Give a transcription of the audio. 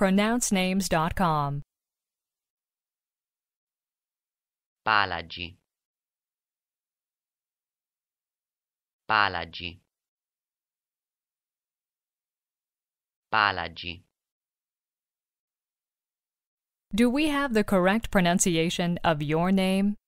pronouncenames.com. Palagi. Palagi. Palagi. Do we have the correct pronunciation of your name?